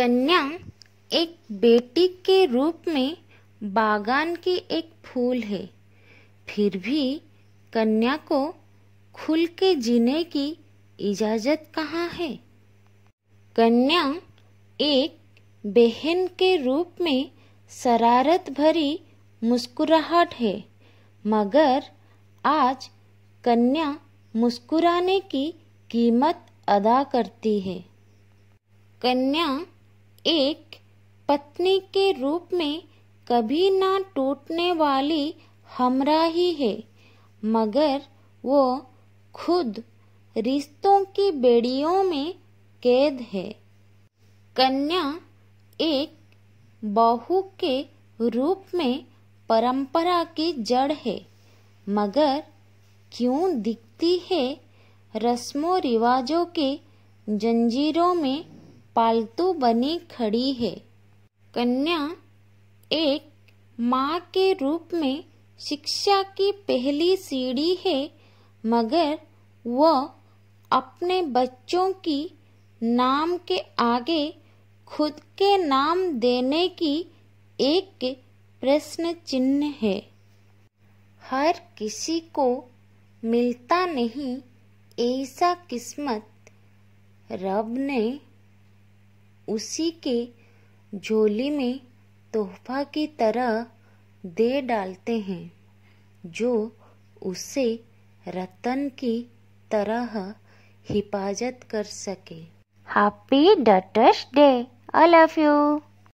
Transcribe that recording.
कन्या एक बेटी के रूप में बागान की एक फूल है फिर भी कन्या को खुल के जीने की इजाज़त कहाँ है कन्या एक बहन के रूप में शरारत भरी मुस्कुराहट है मगर आज कन्या मुस्कुराने की कीमत अदा करती है कन्या एक पत्नी के रूप में कभी ना टूटने वाली हमरा ही है मगर वो खुद रिश्तों की बेड़ियों में कैद है कन्या एक बहू के रूप में परंपरा की जड़ है मगर क्यों दिखती है रस्मों रिवाजों के जंजीरों में पालतू बनी खड़ी है कन्या एक माँ के रूप में शिक्षा की पहली सीढ़ी है मगर वह अपने बच्चों की नाम के आगे खुद के नाम देने की एक प्रश्न चिन्ह है हर किसी को मिलता नहीं ऐसा किस्मत रब ने उसी के झोली में तोहफा की तरह दे डालते हैं जो उसे रतन की तरह हिफाजत कर सके happy daughters day I love you